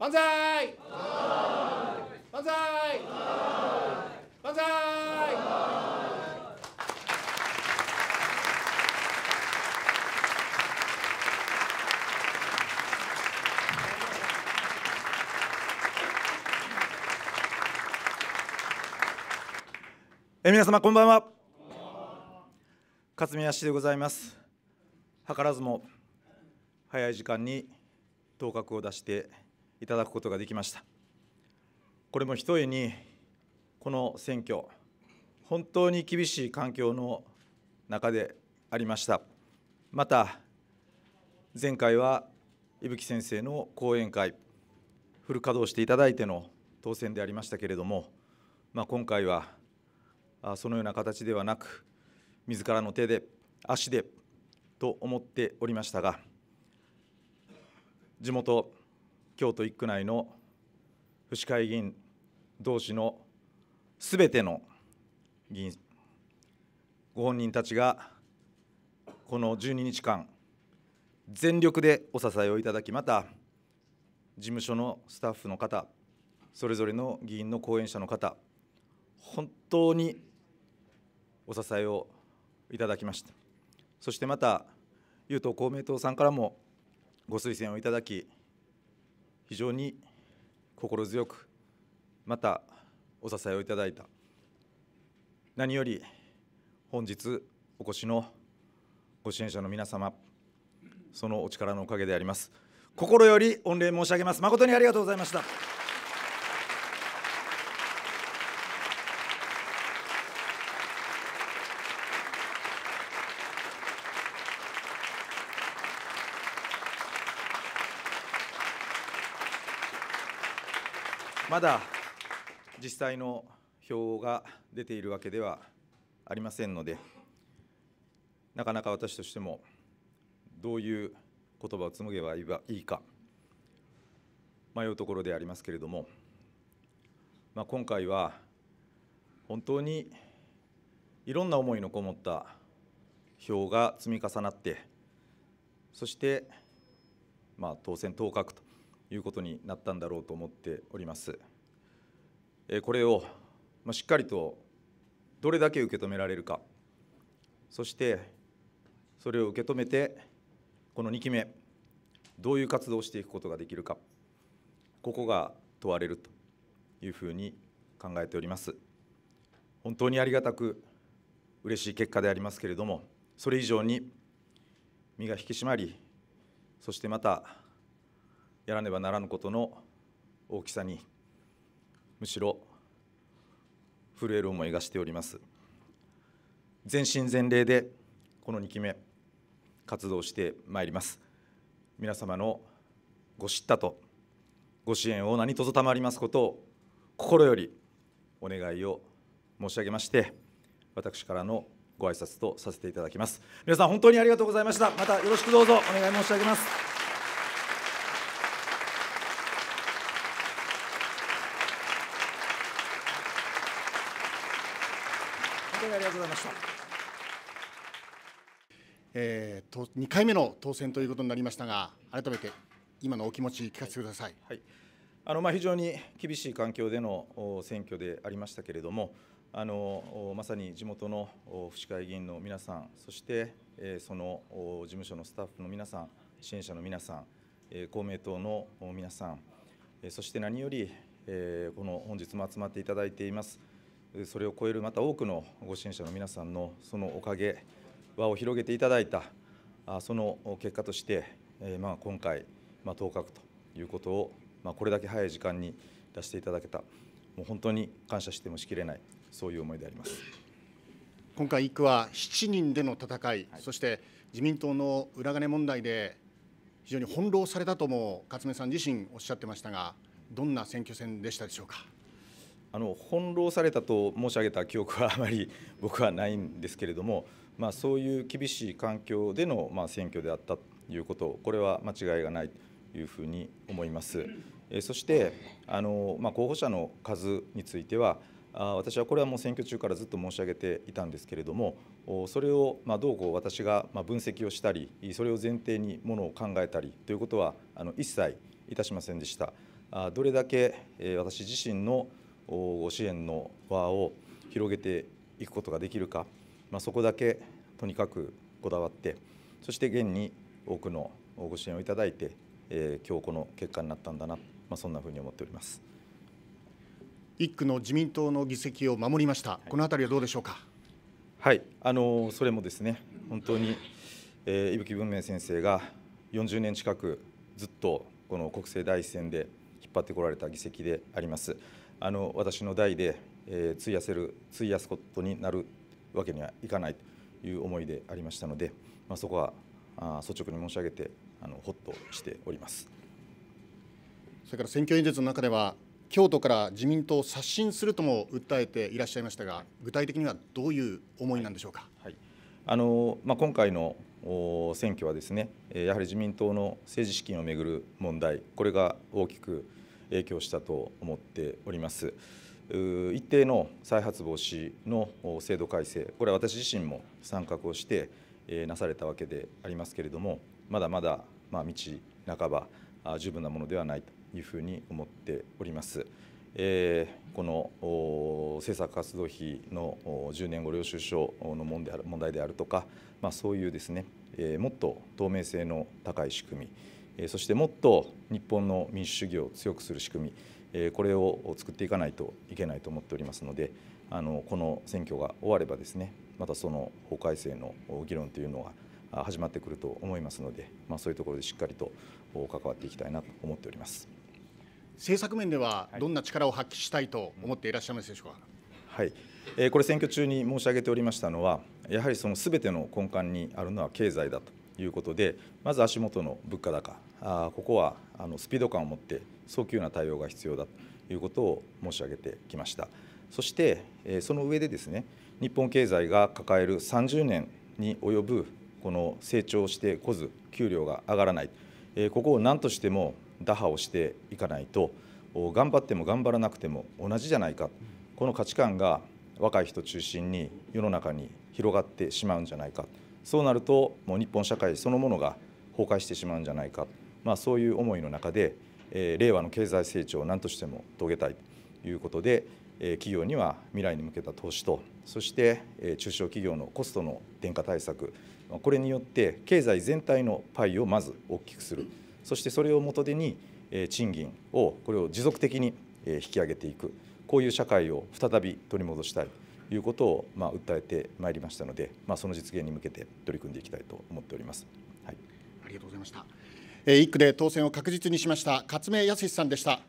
万歳万歳万歳え皆様こんばんは勝宮氏でございます図らずも早い時間に頭角を出していただくことができましたこれもひとえにこの選挙本当に厳しい環境の中でありましたまた前回は伊吹先生の講演会フル稼働していただいての当選でありましたけれども、まあ、今回はそのような形ではなく自らの手で足でと思っておりましたが地元京都1区内の府市会議員同士のすべての議員、ご本人たちが、この12日間、全力でお支えをいただき、また、事務所のスタッフの方、それぞれの議員の後援者の方、本当にお支えをいただきました。そしてまた、与党・公明党さんからもご推薦をいただき、非常に心強くまたお支えをいただいた何より本日お越しのご支援者の皆様そのお力のおかげであります心より御礼申し上げます誠にありがとうございましたまだ実際の票が出ているわけではありませんので、なかなか私としても、どういう言葉を紡げばいいか、迷うところでありますけれども、まあ、今回は本当にいろんな思いのこもった票が積み重なって、そして、まあ、当選当確ということになったんだろうと思っております。これをしっかりとどれだけ受け止められるか、そしてそれを受け止めて、この2期目、どういう活動をしていくことができるか、ここが問われるというふうに考えております。本当にありがたく嬉しい結果でありますけれども、それ以上に身が引き締まり、そしてまたやらねばならぬことの大きさにむしろ震える思いがしております全身全霊でこの2期目活動してまいります皆様のご知ったとご支援を何卒賜りますことを心よりお願いを申し上げまして私からのご挨拶とさせていただきます皆さん本当にありがとうございましたまたよろしくどうぞお願い申し上げます当にありがとうございました。えー、と2回目の当選ということになりましたが、改めて今のお気持ち、聞かせてください、はい、あのまあ、非常に厳しい環境での選挙でありましたけれども、あのまさに地元の府市会議員の皆さん、そしてその事務所のスタッフの皆さん、支援者の皆さん、公明党の皆さん、そして何より、この本日も集まっていただいていますそれを超えるまた多くのご支援者の皆さんのそのおかげ輪を広げていただいたその結果として、まあ、今回、まあ、当確ということを、まあ、これだけ早い時間に出していただけたもう本当に感謝してもしきれないそういう思いであります今回1区は7人での戦い、はい、そして自民党の裏金問題で非常に翻弄されたとも勝目さん自身おっしゃってましたがどんな選挙戦でしたでしょうか。あの翻弄されたと申し上げた記憶はあまり僕はないんですけれども、まあ、そういう厳しい環境でのまあ選挙であったということこれは間違いがないというふうに思います。そしてあの、まあ、候補者の数については私はこれはもう選挙中からずっと申し上げていたんですけれどもそれをまあどうこう私が分析をしたりそれを前提にものを考えたりということはあの一切いたしませんでした。どれだけ私自身のご支援の輪を広げていくことができるか、まあ、そこだけとにかくこだわってそして現に多くのご支援をいただいて、えー、今日この結果になったんだな、まあ、そんなふうに思っております1区の自民党の議席を守りました、はい、このありはどうでしょうか。はいあのそれもですね本当に、えー、伊吹文明先生が40年近くずっとこの国政第一線で引っ張ってこられた議席であります。あの私の代で、えー、費やせる費やすことになるわけにはいかないという思いでありましたので、まあ、そこはあ率直に申し上げてあのほっとしておりますそれから選挙演説の中では京都から自民党を刷新するとも訴えていらっしゃいましたが具体的にはどういう思いなんでしょうか。はいあのまあ、今回の選挙はですねやはり自民党の政治資金をめぐる問題これが大きく影響したと思っております。一定の再発防止の制度改正、これは私自身も参画をしてなされたわけでありますけれども、まだまだ道半ば、十分なものではないというふうに思っております。この政策活動費の10年後領収書の問題であるとか、そういうですね、もっと透明性の高い仕組みそしてもっと日本の民主主義を強くする仕組み、これを作っていかないといけないと思っておりますので、あのこの選挙が終われば、ですねまたその法改正の議論というのが始まってくると思いますので、まあ、そういうところでしっかりと関わっていきたいなと思っております政策面では、どんな力を発揮したいと思っていらっしゃいますでしょうか。はい、えこれ、選挙中に申し上げておりましたのは、やはりそのすべての根幹にあるのは経済だということでまず足元の物価高あここはあのスピード感を持って早急な対応が必要だということを申し上げてきましたそして、えその上でですね日本経済が抱える30年に及ぶこの成長してこず給料が上がらない、えここを何としても打破をしていかないと頑張っても頑張らなくても同じじゃないかこの価値観が若い人中心に世の中に広がってしまうんじゃないか。そうなるともう日本社会そのものが崩壊してしまうんじゃないか、まあ、そういう思いの中で、えー、令和の経済成長を何としても遂げたいということで、えー、企業には未来に向けた投資とそして、えー、中小企業のコストの転嫁対策これによって経済全体のパイをまず大きくするそしてそれを元手に、えー、賃金をこれを持続的に引き上げていくこういう社会を再び取り戻したい。いうことをまあ訴えてまいりましたので、まあ、その実現に向けて取り組んでいきたいと思っております。はい、ありがとうございました。えー、1区で当選を確実にしました勝目康さんでした。